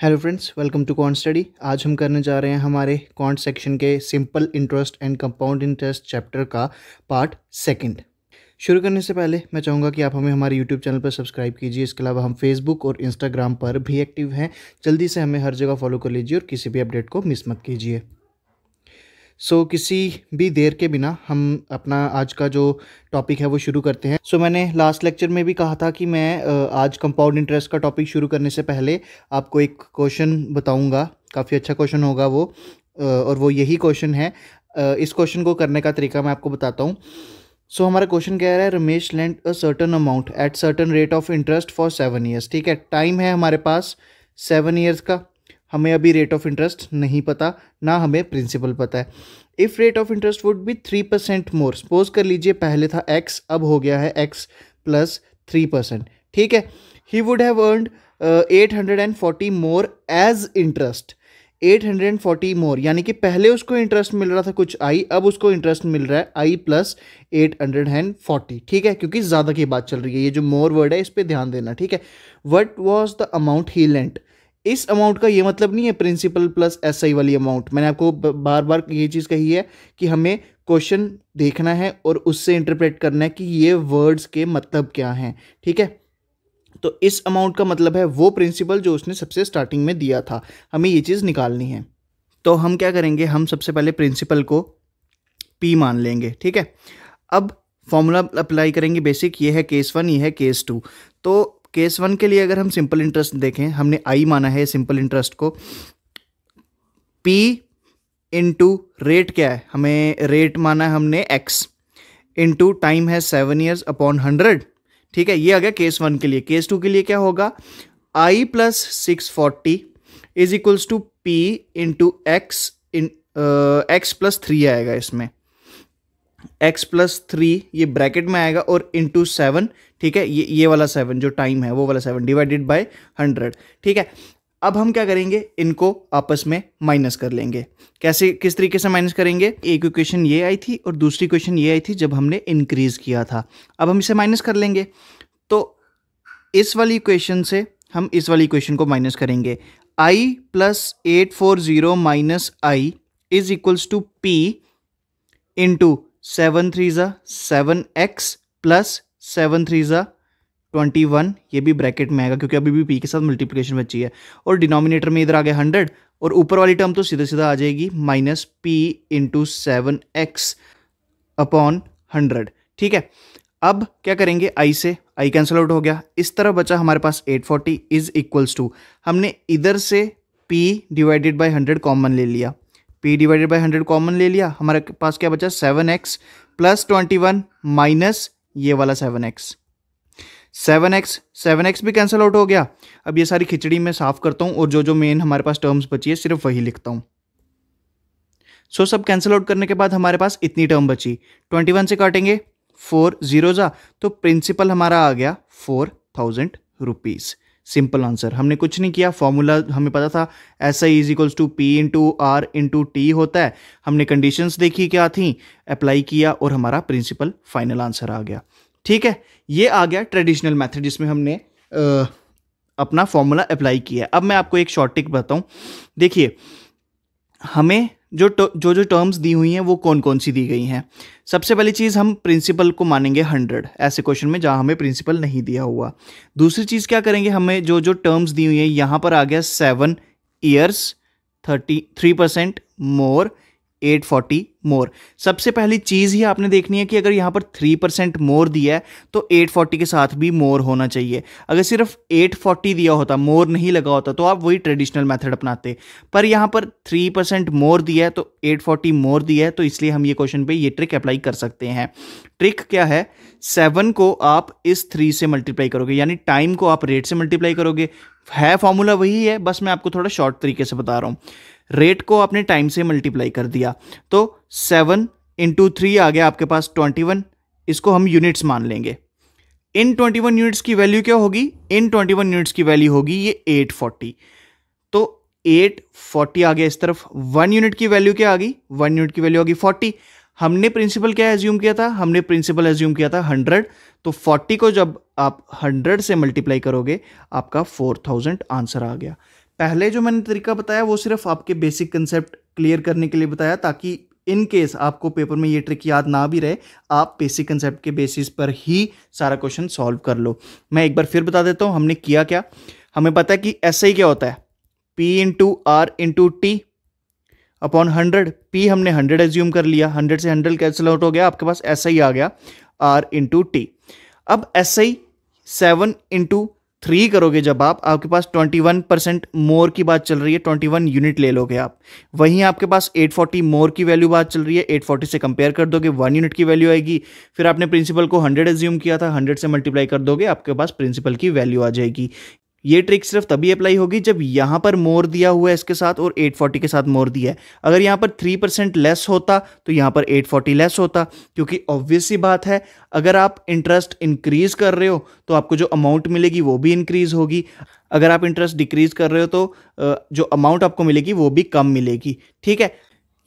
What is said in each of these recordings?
hello friends welcome to count study आज हम करने जा रहे हैं हमारे कॉन्ट सेक्शन के simple interest and compound interest chapter का पार्ट सेकंड शुरू करने से पहले मैं चाहूँगा कि आप हमें हमारे यूट्यूब चैनल पर सब्सक्राइब कीजिए इसके अलावा हम फेसबुक और इंस्टाग्राम पर भी एक्टिव हैं जल्दी से हमें हर जगह फॉलो कर लीजिए और किसी भी अपडेट को मिस मत कीजिए सो so, किसी भी देर के बिना हम अपना आज का जो टॉपिक है वो शुरू करते हैं सो so, मैंने लास्ट लेक्चर में भी कहा था कि मैं आज कंपाउंड इंटरेस्ट का टॉपिक शुरू करने से पहले आपको एक क्वेश्चन बताऊंगा काफ़ी अच्छा क्वेश्चन होगा वो और वो यही क्वेश्चन है इस क्वेश्चन को करने का तरीका मैं आपको बताता हूँ सो so, हमारा क्वेश्चन कह रहा है Ramesh lent a certain amount at certain rate of interest for seven years ठीक है टाइम है हमारे पास सेवन ईयर्स का हमें अभी रेट ऑफ इंटरेस्ट नहीं पता ना हमें प्रिंसिपल पता है if rate of interest would be three percent more suppose कर लीजिए पहले था एक्स अब हो गया है एक्स प्लस थ्री परसेंट ठीक है he would have earned eight hundred and forty more as interest eight hundred and forty more यानी कि पहले उसको इंटरेस्ट मिल रहा था कुछ आई अब उसको इंटरेस्ट मिल रहा है I plus eight hundred and forty ठीक है क्योंकि ज़्यादा की बात चल रही है ये जो मोर वर्ड है इस पर ध्यान देना ठीक है what was the amount he lent इस अमाउंट का ये मतलब नहीं है प्रिंसिपल प्लस एस आई वाली अमाउंट मैंने आपको बार बार ये चीज़ कही है कि हमें क्वेश्चन देखना है और उससे इंटरप्रेट करना है कि ये वर्ड्स के मतलब क्या हैं ठीक है तो इस अमाउंट का मतलब है वो प्रिंसिपल जो उसने सबसे स्टार्टिंग में दिया था हमें ये चीज़ निकालनी है तो हम क्या करेंगे हम सबसे पहले प्रिंसिपल को पी मान लेंगे ठीक है अब फॉर्मूला अप्लाई करेंगे बेसिक ये है केस वन ये है केस टू तो केस वन के लिए अगर हम सिंपल इंटरेस्ट देखें हमने आई माना है सिंपल इंटरेस्ट को पी इंटू रेट क्या है हमें रेट माना है हमने एक्स इंटू टाइम है सेवन ईयर्स अपॉन हंड्रेड ठीक है ये आ गया केस वन के लिए केस टू के लिए क्या होगा I plus six forty is equals to P into X in X plus three आएगा इसमें एक्स प्लस थ्री ये ब्रैकेट में आएगा और इंटू सेवन ठीक है ये ये वाला सेवन जो टाइम है वो वाला सेवन डिवाइडेड बाय हंड्रेड ठीक है अब हम क्या करेंगे इनको आपस में माइनस कर लेंगे कैसे किस तरीके से माइनस करेंगे एक इक्वेशन ये आई थी और दूसरी क्वेश्चन ये आई थी जब हमने इंक्रीज किया था अब हम इसे माइनस कर लेंगे तो इस वाली इक्वेशन से हम इस वाली इक्वेशन को माइनस करेंगे I plus eight four zero minus I is equals to P into seven three ज़ा seven X plus seven three ज़ा ट्वेंटी वन ये भी ब्रैकेट में आएगा क्योंकि अभी भी पी के साथ मल्टीप्लिकेशन बची है और डिनोमिनेटर में इधर आ गया हंड्रेड और ऊपर वाली टर्म तो सीधा सीधा आ जाएगी minus P into seven X upon hundred ठीक है अब क्या करेंगे आई से आई कैंसिल आउट हो गया इस तरह बचा हमारे पास eight forty is equals to हमने इधर से P divided by hundred common ले लिया P divided by hundred common ले लिया हमारे पास क्या बचा seven X plus twenty one minus ये वाला seven X seven X seven X भी कैंसिल आउट हो गया अब ये सारी खिचड़ी मैं साफ करता हूँ और जो जो मेन हमारे पास टर्म्स बची है सिर्फ वही लिखता हूँ सो so, सब कैंसिल आउट करने के बाद हमारे पास इतनी टर्म बची ट्वेंटी वन से काटेंगे फोर जीरो जा तो प्रिंसिपल हमारा आ गया four thousand rupees simple answer हमने कुछ नहीं किया फॉर्मूला हमें पता था S I is equals to P into R into T होता है हमने कंडीशंस देखी क्या थी अप्लाई किया और हमारा प्रिंसिपल फाइनल आंसर आ गया ठीक है ये आ गया ट्रेडिशनल मैथड जिसमें हमने आ, अपना फॉर्मूला अप्लाई किया अब मैं आपको एक शॉर्ट टिक बताऊं देखिए हमें जो जो जो टर्म्स दी हुई हैं वो कौन कौन सी दी गई हैं सबसे पहली चीज़ हम प्रिंसिपल को मानेंगे हंड्रेड ऐसे क्वेश्चन में जहाँ हमें प्रिंसिपल नहीं दिया हुआ दूसरी चीज़ क्या करेंगे हमें जो जो टर्म्स दी हुई हैं यहाँ पर आ गया seven years thirty three percent more eight forty more सबसे पहली चीज़ ही आपने देखनी है कि अगर यहाँ पर थ्री परसेंट मोर दिया है तो एट फोर्टी के साथ भी मोर होना चाहिए अगर सिर्फ एट फोर्टी दिया होता मोर नहीं लगा होता तो आप वही ट्रेडिशनल मेथड अपनाते पर यहाँ पर थ्री परसेंट मोर दिया है तो एट फोर्टी मोर दिया है तो इसलिए हम ये क्वेश्चन पर ये ट्रिक अप्लाई कर सकते हैं ट्रिक क्या है सेवन को आप इस थ्री से मल्टीप्लाई करोगे यानी टाइम को आप रेट से मल्टीप्लाई करोगे है फॉर्मूला वही है बस मैं आपको थोड़ा शॉर्ट तरीके से बता रहा हूँ रेट को आपने टाइम से मल्टीप्लाई कर दिया तो सेवन इंटू थ्री आ गया आपके पास ट्वेंटी वन इसको हम यूनिट्स मान लेंगे इन ट्वेंटी वन यूनिट्स की वैल्यू क्या होगी इन ट्वेंटी वन यूनिट्स की वैल्यू होगी ये एट फोर्टी तो एट फोर्टी आ गया इस तरफ वन यूनिट की वैल्यू क्या आ गई वन यूनिट की वैल्यू आ गई फोर्टी हमने प्रिंसिपल क्या एज्यूम किया था हमने प्रिंसिपल एज्यूम किया था हंड्रेड तो फोर्टी को जब आप हंड्रेड से मल्टीप्लाई करोगे आपका फोर थाउजेंड आंसर आ गया पहले जो मैंने तरीका बताया वो सिर्फ आपके बेसिक कंसेप्ट क्लियर करने के लिए बताया ताकि इन केस आपको पेपर में ये ट्रिक याद ना भी रहे आप बेसिक कंसेप्ट के बेसिस पर ही सारा क्वेश्चन सॉल्व कर लो मैं एक बार फिर बता देता हूँ हमने किया क्या हमें पता है कि ऐसे ही क्या होता है P into R into T upon hundred P हमने हंड्रेड एज्यूम कर लिया हंड्रेड से हंड्रेड कैंसिल आउट हो गया आपके पास ऐसा ही आ गया आर इंटू टी अब ऐसे ही सेवन इंटू थ्री करोगे जब आप आपके पास 21 परसेंट मोर की बात चल रही है 21 यूनिट ले लोगे आप वहीं आपके पास 840 मोर की वैल्यू बात चल रही है 840 से कंपेयर कर दोगे वन यूनिट की वैल्यू आएगी फिर आपने प्रिंसिपल को 100 एज्यूम किया था 100 से मल्टीप्लाई कर दोगे आपके पास प्रिंसिपल की वैल्यू आ जाएगी ये ट्रिक सिर्फ तभी अप्लाई होगी जब यहाँ पर मोर दिया हुआ है इसके साथ और 840 के साथ मोर दिया है अगर यहाँ पर 3 परसेंट लेस होता तो यहाँ पर 840 लेस होता क्योंकि ऑब्वियस ही बात है अगर आप इंटरेस्ट इंक्रीज कर रहे हो तो आपको जो अमाउंट मिलेगी वो भी इंक्रीज होगी अगर आप इंटरेस्ट डिक्रीज कर रहे हो तो जो अमाउंट आपको मिलेगी वो भी कम मिलेगी ठीक है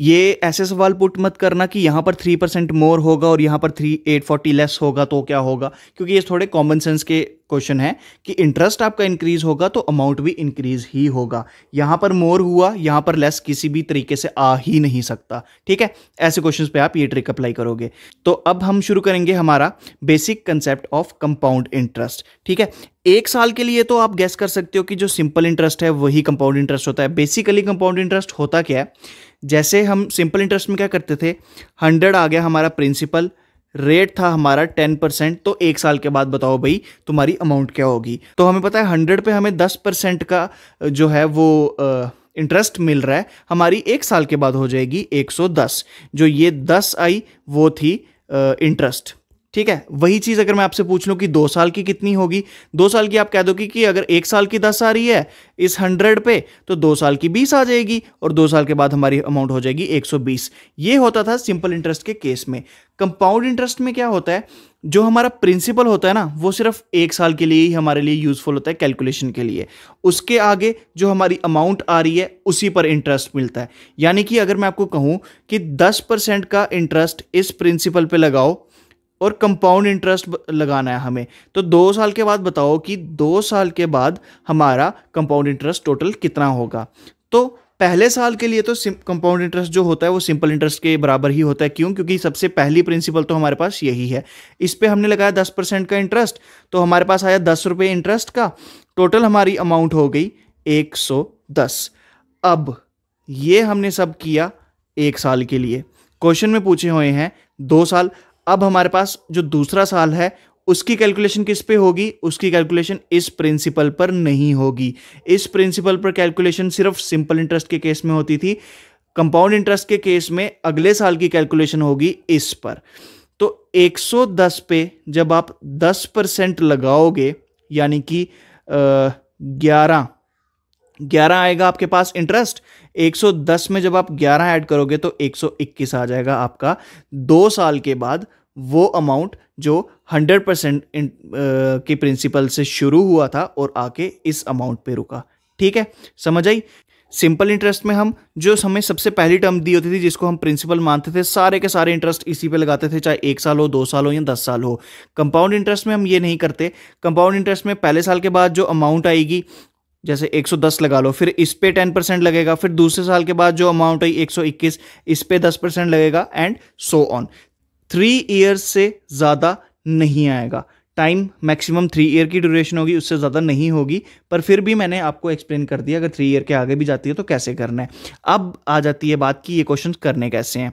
ये ऐसे सवाल पुट मत करना कि यहाँ पर थ्री परसेंट मोर होगा और यहाँ पर थ्री एट फोर्टी लेस होगा तो क्या होगा क्योंकि ये थोड़े कॉमन सेंस के क्वेश्चन है कि इंटरेस्ट आपका इंक्रीज होगा तो अमाउंट भी इंक्रीज ही होगा यहां पर मोर हुआ यहां पर लेस किसी भी तरीके से आ ही नहीं सकता ठीक है ऐसे क्वेश्चन पे आप ये ट्रिक अप्लाई करोगे तो अब हम शुरू करेंगे हमारा basic concept of compound interest ठीक है एक साल के लिए तो आप गैस कर सकते हो कि जो सिंपल इंटरेस्ट है वही कंपाउंड इंटरेस्ट होता है बेसिकली कंपाउंड इंटरेस्ट होता क्या है जैसे हम सिंपल इंटरेस्ट में क्या करते थे हंड्रेड आ गया हमारा प्रिंसिपल रेट था हमारा टेन परसेंट तो एक साल के बाद बताओ भाई तुम्हारी अमाउंट क्या होगी तो हमें पता है हंड्रेड पे हमें दस परसेंट का जो है वो इंटरेस्ट मिल रहा है हमारी एक साल के बाद हो जाएगी 110 जो ये 10 आई वो थी इंटरेस्ट ठीक है वही चीज़ अगर मैं आपसे पूछ लूँ कि दो साल की कितनी होगी दो साल की आप कह दो कि, कि अगर एक साल की दस आ रही है इस हंड्रेड पे तो दो साल की बीस आ जाएगी और दो साल के बाद हमारी अमाउंट हो जाएगी एक सौ बीस ये होता था सिंपल इंटरेस्ट के केस में कंपाउंड इंटरेस्ट में क्या होता है जो हमारा प्रिंसिपल होता है ना वो सिर्फ एक साल के लिए ही हमारे लिए यूजफुल होता है कैलकुलेशन के लिए उसके आगे जो हमारी अमाउंट आ रही है उसी पर इंटरेस्ट मिलता है यानी कि अगर मैं आपको कहूँ कि 10 परसेंट का इंटरेस्ट इस प्रिंसिपल पे लगाओ और कंपाउंड इंटरेस्ट लगाना है हमें तो दो साल के बाद बताओ कि दो साल के बाद हमारा कंपाउंड इंटरेस्ट टोटल कितना होगा तो पहले साल के लिए तो कंपाउंड इंटरेस्ट जो होता है वो सिंपल इंटरेस्ट के बराबर ही होता है क्यों क्योंकि सबसे पहली प्रिंसिपल तो हमारे पास यही है इस पर हमने लगाया दस परसेंट का इंटरेस्ट तो हमारे पास आया दस रुपये इंटरेस्ट का टोटल हमारी अमाउंट हो गई एक सौ दस अब ये हमने सब किया एक साल के लिए क्वेश्चन में पूछे हुए हैं दो साल अब हमारे पास जो दूसरा साल है उसकी कैलकुलेशन किस पे होगी उसकी कैलकुलेशन इस प्रिंसिपल पर नहीं होगी इस प्रिंसिपल पर कैलकुलेशन सिर्फ सिंपल इंटरेस्ट के केस में होती थी कंपाउंड इंटरेस्ट के केस में अगले साल की कैलकुलेशन होगी इस पर तो 110 पे जब आप 10 परसेंट लगाओगे यानी कि ग्यारह ग्यारह आएगा आपके पास इंटरेस्ट 110 में जब आप 11 ऐड करोगे तो 121 आ जाएगा आपका दो साल के बाद वो अमाउंट जो 100 परसेंट के प्रिंसिपल से शुरू हुआ था और आके इस अमाउंट पे रुका ठीक है समझ आई सिंपल इंटरेस्ट में हम जो हमें सबसे पहली टर्म दी होती थी जिसको हम प्रिंसिपल मानते थे सारे के सारे इंटरेस्ट इसी पे लगाते थे चाहे एक साल हो दो साल हो या दस साल हो कंपाउंड इंटरेस्ट में हम ये नहीं करते कंपाउंड इंटरेस्ट में पहले साल के बाद जो अमाउंट आएगी जैसे 110 लगा लो फिर इस पे 10 परसेंट लगेगा फिर दूसरे साल के बाद जो अमाउंट है 121 इस पे 10 परसेंट लगेगा and so on three years से ज़्यादा नहीं आएगा टाइम मैक्सिमम थ्री ईयर की ड्यूरेशन होगी उससे ज़्यादा नहीं होगी पर फिर भी मैंने आपको एक्सप्लेन कर दिया अगर थ्री ईयर के आगे भी जाती है तो कैसे करना है अब आ जाती है बात कि ये क्वेश्चन करने कैसे हैं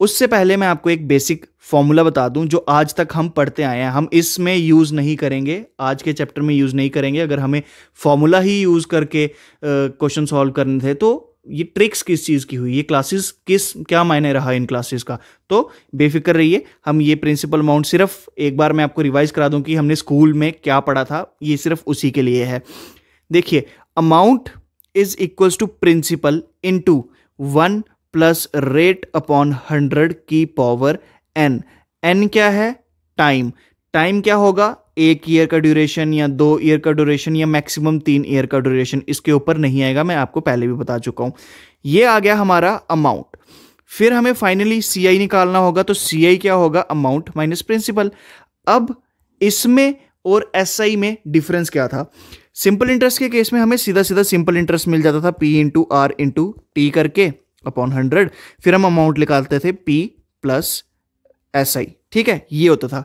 उससे पहले मैं आपको एक बेसिक फॉर्मूला बता दूं जो आज तक हम पढ़ते आए हैं हम इसमें यूज़ नहीं करेंगे आज के चैप्टर में यूज़ नहीं करेंगे अगर हमें फॉर्मूला ही यूज़ करके क्वेश्चन सॉल्व करने थे तो ये ट्रिक्स किस चीज़ की हुई ये क्लासेस किस क्या मायने रहा इन क्लासेस का तो बेफिक्र रहिए हम ये प्रिंसिपल अमाउंट सिर्फ एक बार मैं आपको रिवाइज करा दूं कि हमने स्कूल में क्या पढ़ा था ये सिर्फ उसी के लिए है देखिए amount is equals to principal into one plus rate upon hundred की पावर एन एन क्या है टाइम टाइम क्या होगा एक ईयर का ड्यूरेशन या दो ईयर का ड्यूरेशन या मैक्सिमम तीन ईयर का ड्यूरेशन इसके ऊपर नहीं आएगा मैं आपको पहले भी बता चुका हूं ये आ गया हमारा अमाउंट फिर हमें फाइनली सी आई निकालना होगा तो सी आई क्या होगा अमाउंट माइनस प्रिंसिपल अब इसमें और एस आई में डिफरेंस क्या था सिंपल इंटरेस्ट के केस में हमें सीधा सीधा सिंपल इंटरेस्ट मिल जाता था P into R into T करके अपॉन हंड्रेड फिर हम अमाउंट निकालते थे पी प्लस एस आई ठीक है ये होता था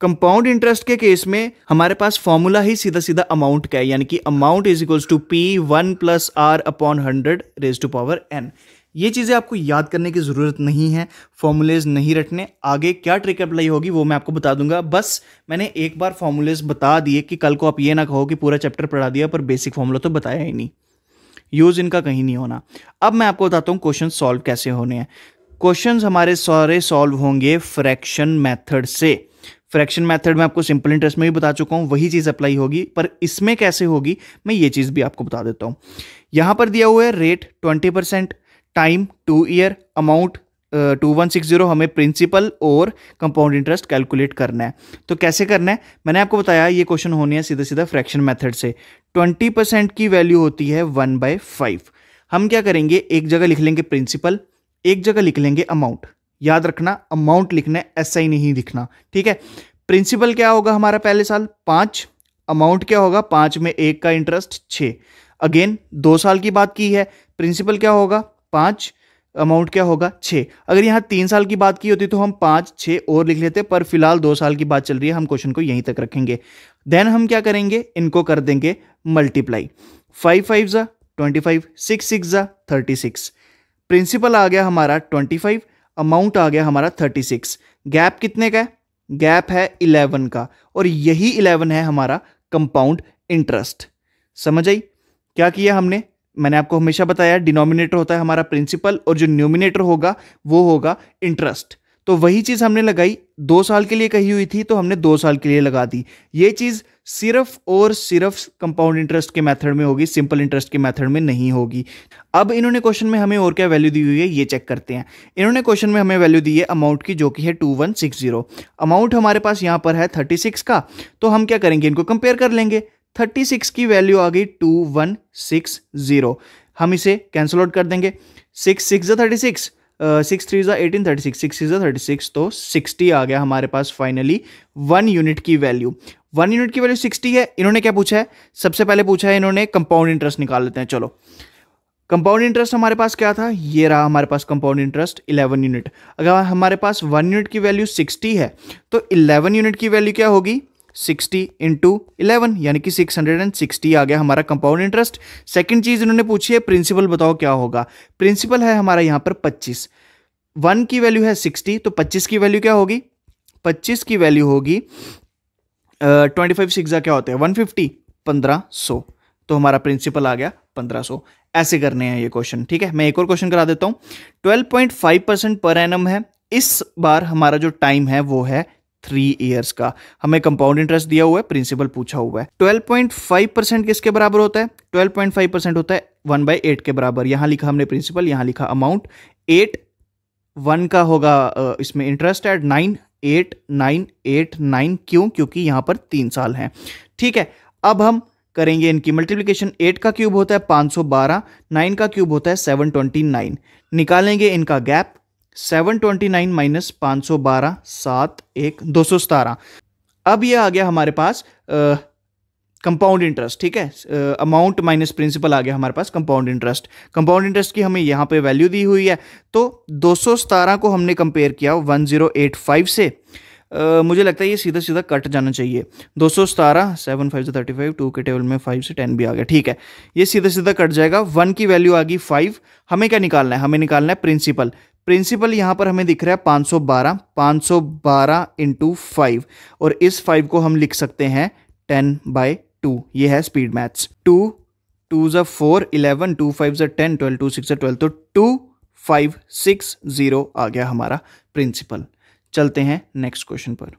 कंपाउंड इंटरेस्ट के केस में हमारे पास फॉर्मूला ही सीधा सीधा अमाउंट का है यानी कि amount is equals to P one plus R upon hundred raise to power N ये चीज़ें आपको याद करने की ज़रूरत नहीं है फॉर्मूलेज नहीं रटने आगे क्या ट्रिक अप्लाई होगी वो मैं आपको बता दूंगा बस मैंने एक बार फॉर्मूलेज बता दिए कि कल को आप ये ना कहो कि पूरा चैप्टर पढ़ा दिया पर बेसिक फॉर्मूला तो बताया ही नहीं यूज़ इनका कहीं नहीं होना अब मैं आपको बताता हूँ क्वेश्चन सॉल्व कैसे होने हैं क्वेश्चन हमारे सारे सॉल्व होंगे फ्रैक्शन मैथड से फ्रैक्शन मैथड में आपको सिंपल इंटरेस्ट में भी बता चुका हूँ वही चीज़ अप्लाई होगी पर इसमें कैसे होगी मैं ये चीज़ भी आपको बता देता हूँ यहाँ पर दिया हुआ है rate twenty percent time two year amount two one six zero हमें प्रिंसिपल और कंपाउंड इंटरेस्ट कैलकुलेट करना है तो कैसे करना है मैंने आपको बताया ये क्वेश्चन होने है सीधे सीधा फ्रैक्शन मेथड से ट्वेंटी परसेंट की वैल्यू होती है वन बाय फाइव हम क्या करेंगे एक जगह लिख लेंगे प्रिंसिपल एक जगह लिख लेंगे अमाउंट याद रखना अमाउंट लिखना है ऐसा ही नहीं लिखना ठीक है प्रिंसिपल क्या होगा हमारा पहले साल पाँच अमाउंट क्या होगा पाँच में एक का इंटरेस्ट छः अगेन दो साल की बात की है प्रिंसिपल क्या होगा पाँच अमाउंट क्या होगा छः अगर यहाँ तीन साल की बात की होती तो हम पाँच छः और लिख लेते पर फिलहाल दो साल की बात चल रही है हम क्वेश्चन को यहीं तक रखेंगे देन हम क्या करेंगे इनको कर देंगे मल्टीप्लाई फाइव फाइव ज़ा ट्वेंटी फाइव सिक्स सिक्स ज़ा थर्टी सिक्स प्रिंसिपल आ गया हमारा ट्वेंटी फाइव अमाउंट आ गया हमारा थर्टी सिक्स गैप कितने का है गैप है इलेवन का और यही इलेवन है हमारा कंपाउंड इंटरेस्ट समझ आई क्या किया हमने मैंने आपको हमेशा बताया डिनोमिनेटर होता है हमारा प्रिंसिपल और जो न्यूमिनेटर होगा वो होगा इंटरेस्ट तो वही चीज़ हमने लगाई दो साल के लिए कही हुई थी तो हमने दो साल के लिए लगा दी ये चीज़ सिर्फ और सिर्फ कंपाउंड इंटरेस्ट के मेथड में होगी सिंपल इंटरेस्ट के मेथड में नहीं होगी अब इन्होंने क्वेश्चन में हमें और क्या वैल्यू दी हुई है ये चेक करते हैं इन्होंने क्वेश्चन में हमें वैल्यू दी है अमाउंट की जो कि है two one six zero amount हमारे पास यहाँ पर है थर्टी सिक्स का तो हम क्या करेंगे इनको कंपेयर कर लेंगे थर्टी सिक्स की वैल्यू आ गई टू वन सिक्स जीरो हम इसे कैंसिल आउट कर देंगे सिक्स सिक्स जो थर्टी सिक्स सिक्स थ्री जो eighteen thirty six six thirty six तो सिक्सटी आ गया हमारे पास फाइनली वन यूनिट की वैल्यू वन यूनिट की वैल्यू सिक्सटी है इन्होंने क्या पूछा है सबसे पहले पूछा है इन्होंने कंपाउंड इंटरेस्ट निकाल लेते हैं चलो कंपाउंड इंटरेस्ट हमारे पास क्या था ये रहा हमारे पास कंपाउंड इंटरेस्ट 11 यूनिट अगर हमारे पास वन यूनिट की वैल्यू 60 है तो 11 यूनिट की वैल्यू क्या होगी सिक्सटी इंटू इलेवन यानी कि सिक्स हंड्रेड एंड सिक्सटी आ गया हमारा कंपाउंड इंटरेस्ट सेकेंड चीज़ इन्होंने पूछी है प्रिंसिपल बताओ क्या होगा प्रिंसिपल है हमारा यहाँ पर पच्चीस वन की वैल्यू है सिक्सटी तो पच्चीस की वैल्यू क्या होगी पच्चीस की वैल्यू होगी ट्वेंटी फाइव सिक्स क्या होते हैं वन फिफ्टी पंद्रह सौ तो हमारा प्रिंसिपल आ गया पंद्रह सौ ऐसे करने हैं ये क्वेश्चन ठीक है मैं एक और क्वेश्चन करा देता हूँ twelve point five percent per annum है इस बार हमारा जो टाइम है वो है थ्री ईयर्स का हमें कंपाउंड इंटरेस्ट दिया हुआ है प्रिंसिपल पूछा हुआ है 12.5 परसेंट किसके बराबर होता है 12.5 परसेंट होता है वन बाई एट के बराबर यहां लिखा हमने प्रिंसिपल यहां लिखा अमाउंट एट वन का होगा इसमें interest eight nine eight nine eight nine क्यों क्योंकि यहां पर तीन साल हैं ठीक है अब हम करेंगे इनकी मल्टीप्लिकेशन एट का क्यूब होता है बारह नाइन का क्यूब होता है नाइन निकालेंगे इनका gap seven twenty nine minus पाँच सौ बारह सात एक दो सौ सतारह अब ये आ गया हमारे पास कंपाउंड इंटरेस्ट ठीक है अमाउंट माइनस प्रिंसिपल आ गया हमारे पास कंपाउंड इंटरेस्ट कंपाउंड इंटरेस्ट की हमें यहाँ पे वैल्यू दी हुई है तो दो सौ को हमने कंपेयर किया वन जीरो एट फाइव से Uh, मुझे लगता है ये सीधा सीधा कट जाना चाहिए दो सौ सतारह सेवन फाइव से थर्टी फाइव टू के टेबल में फाइव से टेन भी आ गया ठीक है ये सीधा सीधा कट जाएगा वन की वैल्यू आ गई फाइव हमें क्या निकालना है हमें निकालना है प्रिंसिपल प्रिंसिपल यहाँ पर हमें दिख रहा है 512 512 इंटू फाइव और इस फाइव को हम लिख सकते हैं टेन बाई टू ये है स्पीड मैथ्स टू टू ज फोर इलेवन टू फाइव ज़ा ten twelve two six twelve तो टू फाइव सिक्स ज़ीरो आ गया हमारा प्रिंसिपल चलते हैं नेक्स्ट क्वेश्चन पर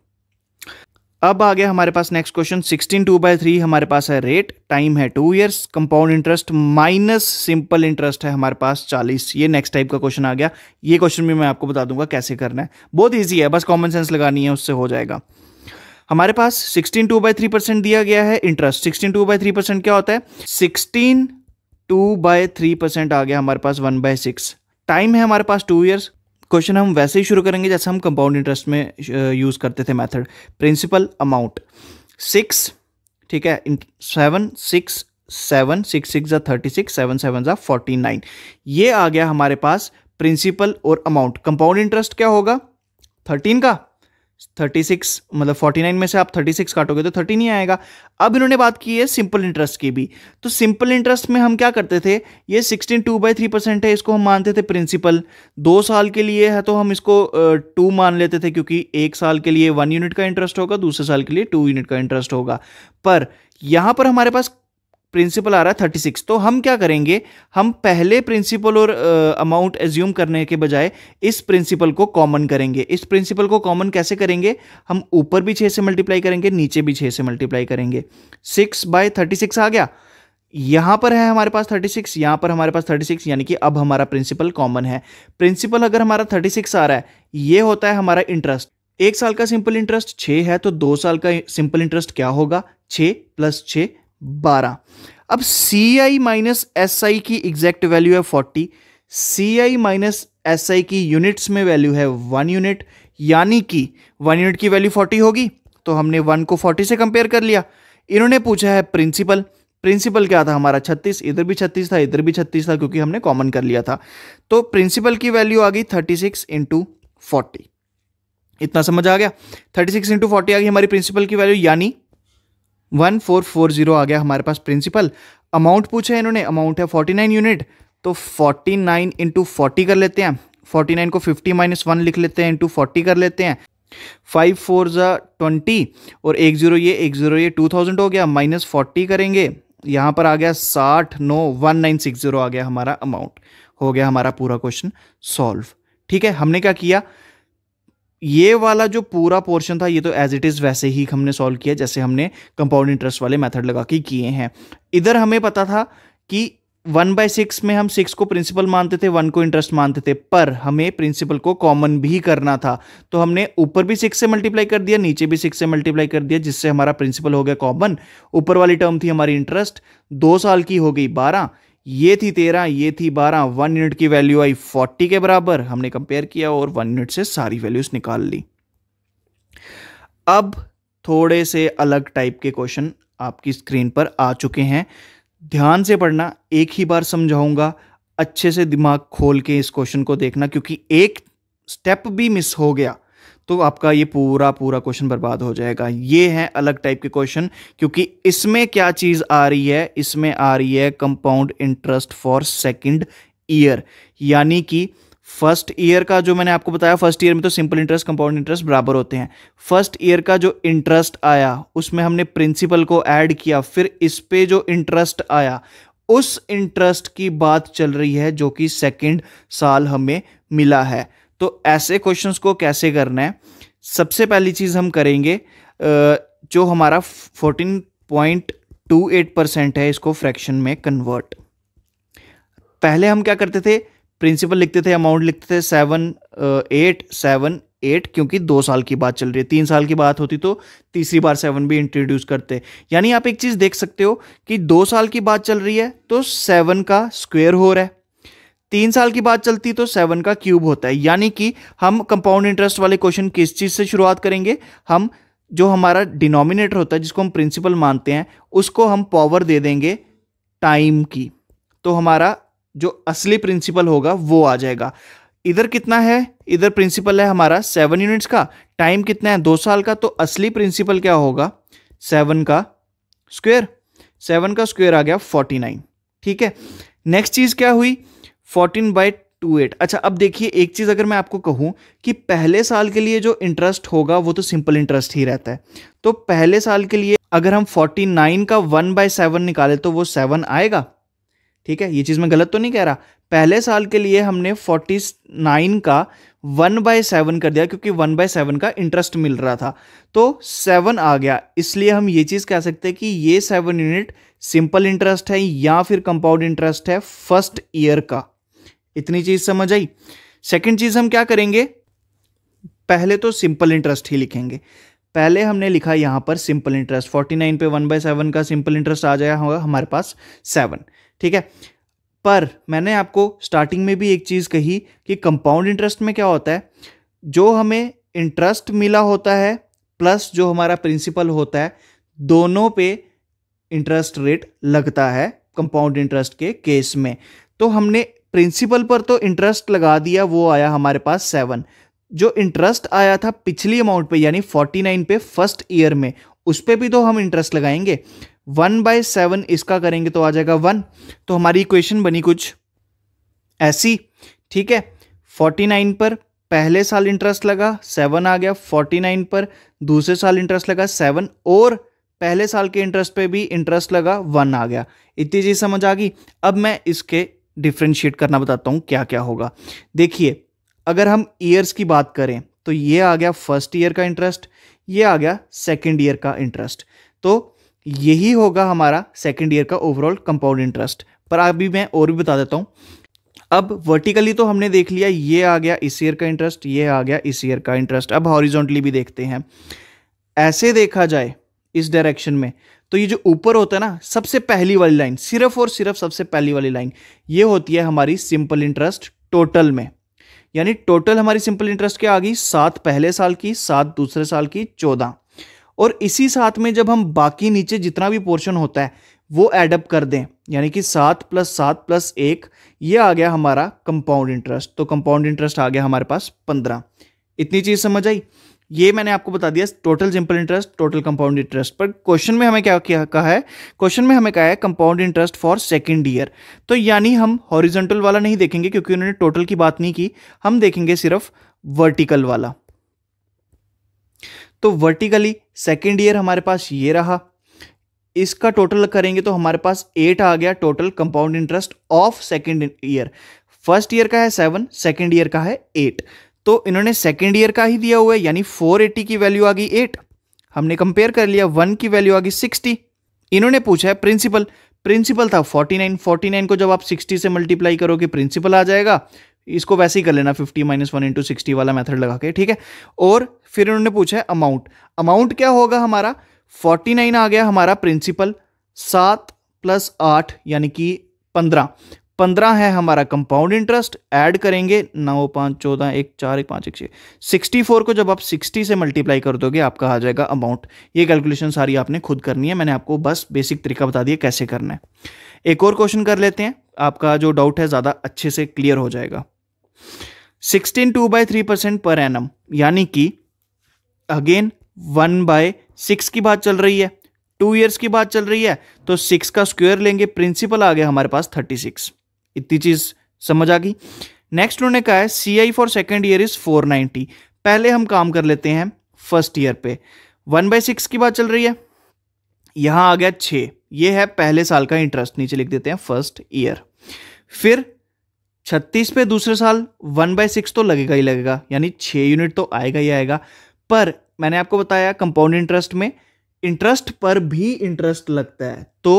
अब आ गया हमारे पास next question sixteen two by three हमारे पास है रेट टाइम है two years compound interest minus simple interest है हमारे पास चालीस ये नेक्स्ट टाइप का क्वेश्चन आ गया ये क्वेश्चन भी मैं आपको बता दूंगा कैसे करना है बहुत ईजी है बस कॉमन सेंस लगानी है उससे हो जाएगा हमारे पास sixteen two by three percent दिया गया है interest sixteen two by three percent क्या होता है sixteen two by three percent आ गया हमारे पास वन बाय सिक्स टाइम है हमारे पास टू ईयर्स क्वेश्चन हम वैसे ही शुरू करेंगे जैसे हम कंपाउंड इंटरेस्ट में यूज़ करते थे मेथड प्रिंसिपल अमाउंट सिक्स ठीक है seven six seven six six ज़ा थर्टी सिक्स सेवन सेवन ज़ा फोर्टी नाइन ये आ गया हमारे पास प्रिंसिपल और अमाउंट कंपाउंड इंटरेस्ट क्या होगा थर्टीन का थर्टी सिक्स मतलब फोर्टी नाइन में से आप थर्टी सिक्स काटोगे तो थर्टी नहीं आएगा अब इन्होंने बात की है सिंपल इंटरेस्ट की भी तो सिंपल इंटरेस्ट में हम क्या करते थे ये sixteen two by three percent है इसको हम मानते थे प्रिंसिपल दो साल के लिए है तो हम इसको टू uh, मान लेते थे क्योंकि एक साल के लिए वन यूनिट का इंटरेस्ट होगा दूसरे साल के लिए टू यूनिट का इंटरेस्ट होगा पर यहाँ पर हमारे पास प्रिंसिपल आ रहा है थर्टी सिक्स तो हम क्या करेंगे हम पहले प्रिंसिपल और अमाउंट एज्यूम करने के बजाय इस प्रिंसिपल को कॉमन करेंगे इस प्रिंसिपल को कॉमन कैसे करेंगे हम ऊपर भी छः से मल्टीप्लाई करेंगे नीचे भी छः से मल्टीप्लाई करेंगे सिक्स बाय थर्टी सिक्स आ गया यहाँ पर है हमारे पास 36 यहाँ पर हमारे पास 36 यानी कि अब हमारा प्रिंसिपल कॉमन है प्रिंसिपल अगर हमारा सिक्स आ रहा है ये होता है हमारा इंटरेस्ट एक साल का सिंपल इंटरेस्ट छः है तो दो साल का सिंपल इंटरेस्ट क्या होगा छः प्लस छः बारह अब सी आई माइनस एस आई की एग्जैक्ट वैल्यू है forty C I minus S I की यूनिट्स में वैल्यू है वन यूनिट यानी कि वन यूनिट की वैल्यू फोर्टी होगी तो हमने वन को फोर्टी से कंपेयर कर लिया इन्होंने पूछा है प्रिंसिपल प्रिंसिपल क्या था हमारा छत्तीस इधर भी छत्तीस था इधर भी छत्तीस था क्योंकि हमने कॉमन कर लिया था तो प्रिंसिपल की वैल्यू आ गई थर्टी सिक्स इंटू फोर्टी इतना समझ आ गया थर्टी सिक्स इंटू फोर्टी आ गई हमारी प्रिंसिपल की वैल्यू यानी वन फोर फोर जीरो आ गया हमारे पास प्रिंसिपल अमाउंट पूछा है इन्होंने अमाउंट है फोर्टी नाइन यूनिट तो फोर्टी नाइन इंटू फोर्टी कर लेते हैं फोर्टी नाइन को फिफ्टी माइनस वन लिख लेते हैं इंटू फोर्टी कर लेते हैं फाइव फोर ज़ा ट्वेंटी और एक ज़ीरो ये एक ज़ीरो ये टू थाउजेंड हो गया माइनस फोर्टी करेंगे यहाँ पर आ गया साठ no one nine six zero आ गया हमारा अमाउंट हो गया हमारा पूरा क्वेश्चन सॉल्व ठीक है हमने क्या किया ये वाला जो पूरा पोर्शन था ये तो एज इट इज़ वैसे ही हमने सॉल्व किया जैसे हमने कंपाउंड इंटरेस्ट वाले मेथड लगा के किए हैं इधर हमें पता था कि वन बाय सिक्स में हम सिक्स को प्रिंसिपल मानते थे वन को इंटरेस्ट मानते थे पर हमें प्रिंसिपल को कॉमन भी करना था तो हमने ऊपर भी सिक्स से मल्टीप्लाई कर दिया नीचे भी सिक्स से मल्टीप्लाई कर दिया जिससे हमारा प्रिंसिपल हो गया कॉमन ऊपर वाली टर्म थी हमारी इंटरेस्ट दो साल की हो गई बारह ये थी तेरह ये थी बारह वन यूनिट की वैल्यू आई फोर्टी के बराबर हमने कंपेयर किया और वन यूनिट से सारी वैल्यूज निकाल ली अब थोड़े से अलग टाइप के क्वेश्चन आपकी स्क्रीन पर आ चुके हैं ध्यान से पढ़ना एक ही बार समझाऊंगा अच्छे से दिमाग खोल के इस क्वेश्चन को देखना क्योंकि एक स्टेप भी मिस हो गया तो आपका ये पूरा पूरा क्वेश्चन बर्बाद हो जाएगा ये है अलग टाइप के क्वेश्चन क्योंकि इसमें क्या चीज़ आ रही है इसमें आ रही है compound interest for second year यानी कि फर्स्ट ईयर का जो मैंने आपको बताया फर्स्ट ईयर में तो सिंपल इंटरेस्ट कंपाउंड इंटरेस्ट बराबर होते हैं फर्स्ट ईयर का जो इंटरेस्ट आया उसमें हमने प्रिंसिपल को ऐड किया फिर इस पे जो इंटरेस्ट आया उस इंटरेस्ट की बात चल रही है जो कि सेकंड साल हमें मिला है तो ऐसे क्वेश्चंस को कैसे करना है सबसे पहली चीज़ हम करेंगे जो हमारा fourteen point two eight percent है इसको फ्रैक्शन में कन्वर्ट पहले हम क्या करते थे प्रिंसिपल लिखते थे अमाउंट लिखते थे सेवन एट सेवन एट क्योंकि दो साल की बात चल रही है तीन साल की बात होती तो तीसरी बार सेवन भी इंट्रोड्यूस करते यानी आप एक चीज़ देख सकते हो कि दो साल की बात चल रही है तो सेवन का स्क्वेयर हो रहा है तीन साल की बात चलती तो सेवन का क्यूब होता है यानी कि हम कंपाउंड इंटरेस्ट वाले क्वेश्चन किस चीज़ से शुरुआत करेंगे हम जो हमारा डिनोमिनेटर होता है जिसको हम प्रिंसिपल मानते हैं उसको हम पावर दे देंगे टाइम की तो हमारा जो असली प्रिंसिपल होगा वो आ जाएगा इधर कितना है इधर प्रिंसिपल है हमारा सेवन यूनिट्स का टाइम कितना है दो साल का तो असली प्रिंसिपल क्या होगा सेवन का स्क्वेयर सेवन का स्क्वेयर आ गया फोर्टी नाइन ठीक है नेक्स्ट चीज़ क्या हुई फोर्टीन बाई टू एट अच्छा अब देखिए एक चीज़ अगर मैं आपको कहूं कि पहले साल के लिए जो इंटरेस्ट होगा वो तो सिंपल इंटरेस्ट ही रहता है तो पहले साल के लिए अगर हम फोर्टी नाइन का वन बाय सेवन निकाले तो वो सेवन आएगा ठीक है ये चीज़ मैं गलत तो नहीं कह रहा पहले साल के लिए हमने फोर्टी नाइन का वन बाय सेवन कर दिया क्योंकि वन बाय सेवन का इंटरेस्ट मिल रहा था तो सेवन आ गया इसलिए हम ये चीज़ कह सकते हैं कि ये सेवन यूनिट सिंपल इंटरेस्ट है या फिर कंपाउंड इंटरेस्ट है फर्स्ट ईयर का इतनी चीज समझ आई सेकंड चीज हम क्या करेंगे पहले तो सिंपल इंटरेस्ट ही लिखेंगे पहले हमने लिखा यहां पर सिंपल इंटरेस्ट फोर्टी नाइन पे वन बाय सेवन का सिंपल इंटरेस्ट आ जाया होगा हमारे पास सेवन ठीक है पर मैंने आपको स्टार्टिंग में भी एक चीज़ कही कि कंपाउंड इंटरेस्ट में क्या होता है जो हमें इंटरेस्ट मिला होता है प्लस जो हमारा प्रिंसिपल होता है दोनों पे इंटरेस्ट रेट लगता है कंपाउंड इंटरेस्ट के केस में तो हमने प्रिंसिपल पर तो इंटरेस्ट लगा दिया वो आया हमारे पास सेवन जो इंटरेस्ट आया था पिछली अमाउंट पे यानी फोर्टी नाइन पे फर्स्ट ईयर में उस पर भी तो हम इंटरेस्ट लगाएंगे वन बाय सेवन इसका करेंगे तो आ जाएगा वन तो हमारी इक्वेशन बनी कुछ ऐसी ठीक है फोर्टी नाइन पर पहले साल इंटरेस्ट लगा सेवन आ गया फोर्टी नाइन पर दूसरे साल इंटरेस्ट लगा सेवन और पहले साल के इंटरेस्ट पे भी इंटरेस्ट लगा वन आ गया इतनी चीज़ समझ आ गई अब मैं इसके डिफ्रेंशिएट करना बताता हूँ क्या क्या होगा देखिए अगर हम ईयर्स की बात करें तो ये आ गया फर्स्ट ईयर का इंटरेस्ट ये आ गया सेकेंड ईयर का इंटरेस्ट तो यही होगा हमारा सेकेंड ईयर का ओवरऑल कंपाउंड इंटरेस्ट पर अभी मैं और भी बता देता हूँ अब वर्टिकली तो हमने देख लिया ये आ गया इस ईयर का इंटरेस्ट ये आ गया इस ईयर का इंटरेस्ट अब हॉरिजॉन्टली भी देखते हैं ऐसे देखा जाए इस डायरेक्शन में तो ये जो ऊपर होता है ना सबसे पहली वाली लाइन सिर्फ और सिर्फ सबसे पहली वाली लाइन ये होती है हमारी सिंपल इंटरेस्ट टोटल में यानी टोटल हमारी सिंपल इंटरेस्ट क्या आ गई सात पहले साल की सात दूसरे साल की चौदह और इसी साथ में जब हम बाकी नीचे जितना भी पोर्शन होता है वो एडअप कर दें यानी कि सात प्लस सात प्लस एक ये आ गया हमारा कंपाउंड इंटरेस्ट तो कंपाउंड इंटरेस्ट आ गया हमारे पास पंद्रह इतनी चीज़ समझ आई ये मैंने आपको बता दिया total simple interest total compound interest पर क्वेश्चन में हमें क्या क्या कहा है क्वेश्चन में हमें कहा है compound interest for second year तो यानी हम हॉरिजेंटल वाला नहीं देखेंगे क्योंकि उन्होंने टोटल की बात नहीं की हम देखेंगे सिर्फ वर्टिकल वाला तो वर्टिकली सेकेंड ईयर हमारे पास ये रहा इसका टोटल करेंगे तो हमारे पास एट आ गया total compound interest of second year first year का है सेवन सेकेंड ईयर का है एट तो इन्होंने सेकेंड ईयर का ही दिया हुआ है यानी फोर एटी की वैल्यू आ गई एट हमने कंपेयर कर लिया वन की वैल्यू आ गई सिक्सटी इन्होंने पूछा है प्रिंसिपल प्रिंसिपल था फोर्टी नाइन फोर्टी नाइन को जब आप सिक्सटी से मल्टीप्लाई करोगे प्रिंसिपल आ जाएगा इसको वैसे ही कर लेना fifty minus one into sixty वाला मेथड लगा के ठीक है और फिर इन्होंने पूछा है अमाउंट अमाउंट क्या होगा हमारा फोर्टी नाइन आ गया हमारा प्रिंसिपल सात प्लस आठ यानी कि पंद्रह पंद्रह है हमारा कंपाउंड इंटरेस्ट ऐड करेंगे नौ पाँच चौदह एक चार एक पाँच एक छः सिक्सटी फोर को जब आप सिक्सटी से मल्टीप्लाई कर दोगे आपका आ जाएगा अमाउंट ये कैलकुलेशन सारी आपने खुद करनी है मैंने आपको बस बेसिक तरीका बता दिया कैसे करना है एक और क्वेश्चन कर लेते हैं आपका जो डाउट है ज़्यादा अच्छे से क्लियर हो जाएगा sixteen two by three percent per annum यानी कि अगेन वन बाय सिक्स की बात चल रही है टू ईयर्स की बात चल रही है तो सिक्स का स्क्वायर लेंगे प्रिंसिपल आ गया हमारे पास थर्टी सिक्स इतनी चीज़ समझ आ गई नेक्स्ट उन्होंने कहा है C I for second year is four ninety पहले हम काम कर लेते हैं फर्स्ट ईयर पे वन बाय सिक्स की बात चल रही है यहां आ गया छे ये है पहले साल का इंटरेस्ट नीचे लिख देते हैं फर्स्ट ईयर फिर छत्तीस पे दूसरे साल वन बाय सिक्स तो लगेगा ही लगेगा यानी छः यूनिट तो आएगा ही आएगा पर मैंने आपको बताया कंपाउंड इंटरेस्ट में इंटरेस्ट पर भी इंटरेस्ट लगता है तो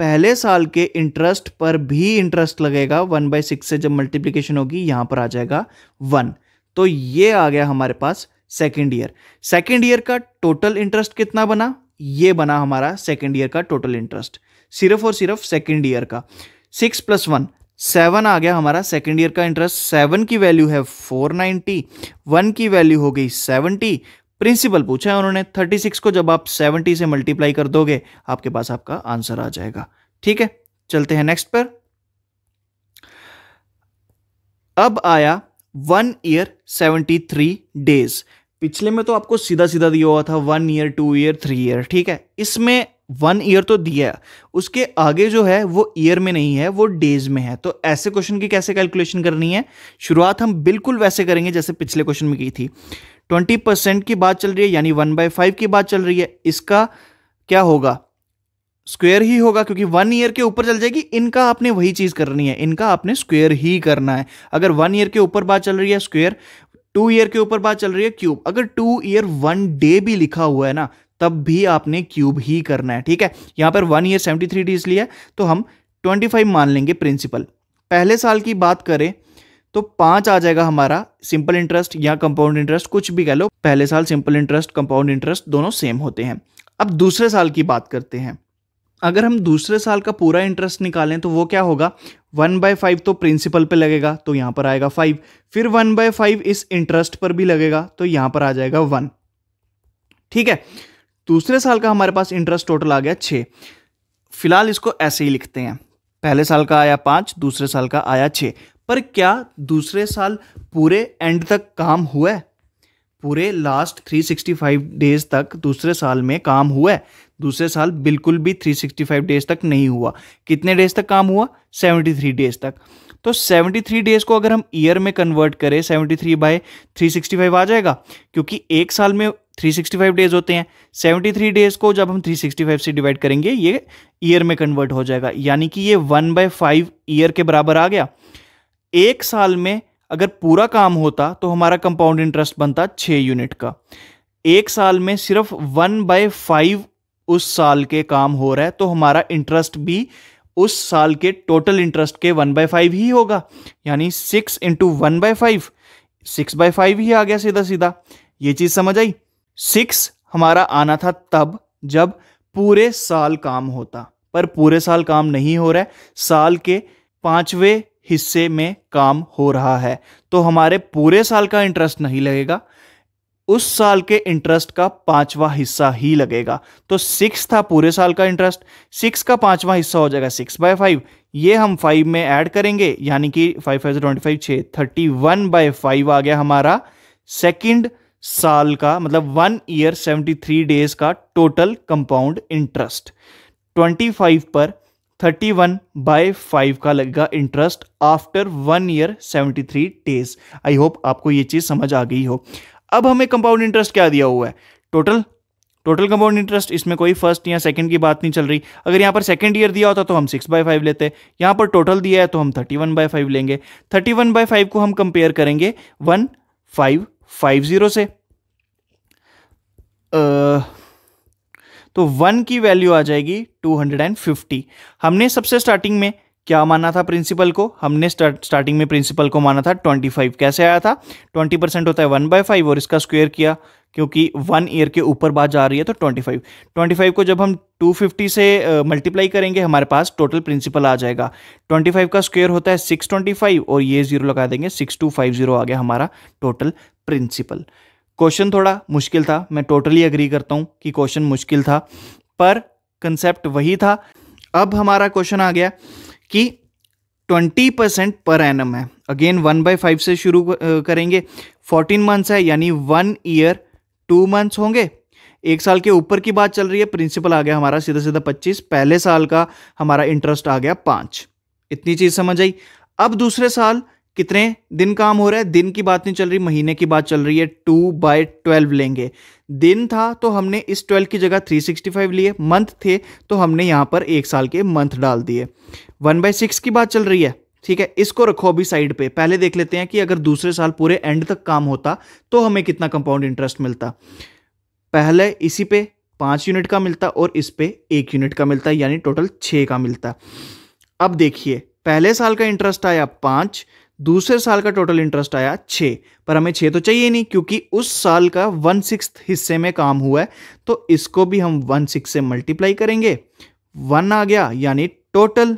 पहले साल के इंटरेस्ट पर भी इंटरेस्ट लगेगा वन बाई सिक्स से जब मल्टीप्लीकेशन होगी यहाँ पर आ जाएगा वन तो ये आ गया हमारे पास सेकेंड ईयर सेकेंड ईयर का टोटल इंटरेस्ट कितना बना ये बना हमारा सेकेंड ईयर का टोटल इंटरेस्ट सिर्फ और सिर्फ सेकेंड ईयर का सिक्स प्लस वन सेवन आ गया हमारा सेकेंड ईयर का इंटरेस्ट सेवन की वैल्यू है फोर नाइन्टी वन की वैल्यू हो गई सेवनटी प्रिंसिपल पूछा है उन्होंने 36 को जब आप 70 से मल्टीप्लाई कर दोगे आपके पास आपका आंसर आ जाएगा ठीक है चलते हैं नेक्स्ट पर अब आया वन ईयर 73 डेज पिछले में तो आपको सीधा सीधा दिया हुआ था one year two year three year ठीक है इसमें वन ईयर तो दिया उसके आगे जो है वो ईयर में नहीं है वो डेज में है तो ऐसे क्वेश्चन की कैसे कैलकुलेशन करनी है शुरुआत हम बिल्कुल वैसे करेंगे जैसे पिछले क्वेश्चन में की थी ट्वेंटी परसेंट की बात चल रही है यानी वन बाई फाइव की बात चल रही है इसका क्या होगा स्क्वेयर ही होगा क्योंकि वन ईयर के ऊपर चल जाएगी इनका आपने वही चीज़ करनी है इनका आपने स्क्वेयर ही करना है अगर वन ईयर के ऊपर बात चल रही है स्क्वेयर टू ईयर के ऊपर बात चल रही है क्यूब अगर टू ईयर वन डे भी लिखा हुआ है ना तब भी आपने क्यूब ही करना है ठीक है यहां पर one year seventy three days लिया तो हम ट्वेंटी फाइव मान लेंगे प्रिंसिपल पहले साल की बात करें तो पांच आ जाएगा हमारा सिंपल इंटरेस्ट या कंपाउंड इंटरेस्ट कुछ भी कह लो पहले साल सिंपल इंटरेस्ट कंपाउंड इंटरेस्ट दोनों सेम होते हैं अब दूसरे साल की बात करते हैं अगर हम दूसरे साल का पूरा इंटरेस्ट निकालें तो वो क्या होगा वन बाय फाइव तो प्रिंसिपल पे लगेगा तो यहाँ पर आएगा फाइव फिर वन बाय फाइव इस इंटरेस्ट पर भी लगेगा तो यहाँ पर आ जाएगा वन ठीक है दूसरे साल का हमारे पास इंटरेस्ट टोटल आ गया छः फिलहाल इसको ऐसे ही लिखते हैं पहले साल का आया पाँच दूसरे साल का आया छः पर क्या दूसरे साल पूरे एंड तक काम हुआ है पूरे लास्ट 365 डेज तक दूसरे साल में काम हुआ है दूसरे साल बिल्कुल भी 365 डेज तक नहीं हुआ कितने डेज तक काम हुआ 73 डेज तक तो 73 डेज को अगर हम ईयर में कन्वर्ट करें 73 थ्री बाय थ्री आ जाएगा क्योंकि एक साल में 365 डेज होते हैं 73 डेज को जब हम 365 से डिवाइड करेंगे ये ईयर में कन्वर्ट हो जाएगा यानी कि ये वन बाय फाइव ईयर के बराबर आ गया एक साल में अगर पूरा काम होता तो हमारा कंपाउंड इंटरेस्ट बनता छः यूनिट का एक साल में सिर्फ वन बाय फाइव उस साल के काम हो रहा है तो हमारा इंटरेस्ट भी उस साल के टोटल इंटरेस्ट के वन बाय फाइव ही होगा यानी six into one by five six by five ही आ गया सीधा सीधा ये चीज़ समझ आई सिक्स हमारा आना था तब जब पूरे साल काम होता पर पूरे साल काम नहीं हो रहा है साल के पांचवें हिस्से में काम हो रहा है तो हमारे पूरे साल का इंटरेस्ट नहीं लगेगा उस साल के इंटरेस्ट का पांचवा हिस्सा ही लगेगा तो सिक्स था पूरे साल का इंटरेस्ट सिक्स का पांचवा हिस्सा हो जाएगा सिक्स बाय फाइव ये हम फाइव में ऐड करेंगे यानी कि फाइव फाइव ट्वेंटी फाइव छः थर्टी वन बाय फाइव आ गया हमारा सेकंड साल का मतलब one year seventy three days का total compound interest twenty five पर थर्टी वन बाय फाइव का लगेगा interest after one year seventy three days I hope आपको ये चीज़ समझ आ गई हो अब हमें कंपाउंड इंटरेस्ट क्या दिया हुआ है टोटल टोटल कंपाउंड इंटरेस्ट इसमें कोई फर्स्ट या सेकंड की बात नहीं चल रही अगर यहाँ पर सेकंड ईयर दिया होता तो हम सिक्स बाय फाइव लेते यहाँ पर टोटल दिया है तो हम थर्टी वन बाय फाइव लेंगे थर्टी वन बाय फाइव को हम कंपेयर करेंगे वन फाइव फाइव जीरो से तो वन की वैल्यू आ जाएगी टू हंड्रेड एंड फिफ्टी हमने सबसे स्टार्टिंग में क्या माना था प्रिंसिपल को हमने स्टार्ट, स्टार्टिंग में प्रिंसिपल को माना था 25 कैसे आया था 20 परसेंट होता है वन बाय फाइव और इसका स्क्वेयर किया क्योंकि वन ईयर के ऊपर बात जा रही है तो 25 25 को जब हम 250 से मल्टीप्लाई uh, करेंगे हमारे पास टोटल प्रिंसिपल आ जाएगा 25 का स्क्वेयर होता है 625 और ये जीरो लगा देंगे 6250 आ गया हमारा टोटल प्रिंसिपल क्वेश्चन थोड़ा मुश्किल था मैं टोटली अग्री करता हूँ कि क्वेश्चन मुश्किल था पर कंसेप्ट वही था अब हमारा क्वेश्चन आ गया कि ट्वेंटी परसेंट पर एनम है अगेन वन बाई फाइव से शुरू करेंगे फोर्टीन मंथ्स है यानी वन ईयर टू मंथ्स होंगे एक साल के ऊपर की बात चल रही है प्रिंसिपल आ गया हमारा सीधा सीधा पच्चीस पहले साल का हमारा इंटरेस्ट आ गया पाँच इतनी चीज़ समझ आई अब दूसरे साल कितने दिन काम हो रहा है दिन की बात नहीं चल रही महीने की बात चल रही है टू बाय ट्वेल्व लेंगे दिन था तो हमने इस ट्वेल्व की जगह थ्री सिक्सटी फाइव लिए मंथ थे तो हमने यहाँ पर एक साल के मंथ डाल दिए वन बाय सिक्स की बात चल रही है ठीक है इसको रखो अभी साइड पे पहले देख लेते हैं कि अगर दूसरे साल पूरे एंड तक काम होता तो हमें कितना कंपाउंड इंटरेस्ट मिलता पहले इसी पे पाँच यूनिट का मिलता और इस पे एक यूनिट का मिलता यानी टोटल छः का मिलता अब देखिए पहले साल का इंटरेस्ट आया पाँच दूसरे साल का टोटल इंटरेस्ट आया छः पर हमें छः तो चाहिए नहीं क्योंकि उस साल का वन सिक्स हिस्से में काम हुआ है तो इसको भी हम वन सिक्स से मल्टीप्लाई करेंगे वन आ गया यानी टोटल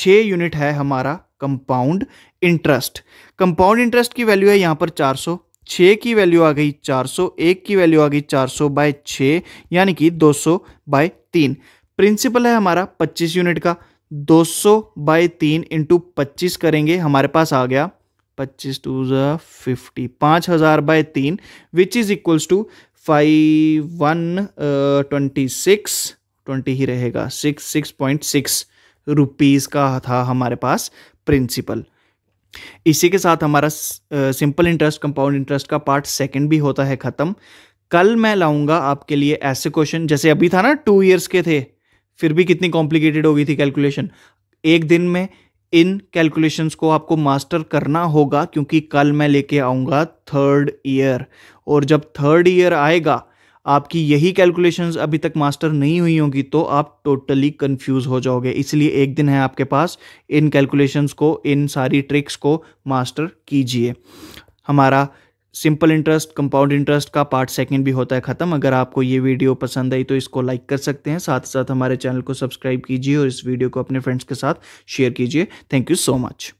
छः यूनिट है हमारा कंपाउंड इंटरेस्ट कंपाउंड इंटरेस्ट की वैल्यू है यहाँ पर चार सौ छः की वैल्यू आ गई चार सौ एक की वैल्यू आ गई चार सौ बाय छः यानी कि दो सौ बाय तीन प्रिंसिपल है हमारा पच्चीस यूनिट का दो सौ बाई तीन इंटू पच्चीस करेंगे हमारे पास आ गया पच्चीस टू ज फिफ्टी पाँच हज़ार बाय तीन which is equals to five one twenty six twenty ही रहेगा six six point six rupees का था हमारे पास प्रिंसिपल इसी के साथ हमारा सिंपल इंटरेस्ट कंपाउंड इंटरेस्ट का पार्ट सेकंड भी होता है ख़त्म कल मैं लाऊंगा आपके लिए ऐसे क्वेश्चन जैसे अभी था ना टू ईयर्स के थे फिर भी कितनी कॉम्प्लिकेटेड हो गई थी कैलकुलेशन एक दिन में इन कैलकुलेशंस को आपको मास्टर करना होगा क्योंकि कल मैं लेके आऊँगा थर्ड ईयर और जब थर्ड ईयर आएगा आपकी यही कैलकुलेशंस अभी तक मास्टर नहीं हुई होंगी तो आप टोटली कंफ्यूज हो जाओगे इसलिए एक दिन है आपके पास इन कैलकुलेशंस को इन सारी ट्रिक्स को मास्टर कीजिए हमारा सिंपल इंटरेस्ट कंपाउंड इंटरेस्ट का पार्ट सेकंड भी होता है ख़त्म अगर आपको ये वीडियो पसंद आई तो इसको लाइक कर सकते हैं साथ साथ हमारे चैनल को सब्सक्राइब कीजिए और इस वीडियो को अपने फ्रेंड्स के साथ शेयर कीजिए थैंक यू सो मच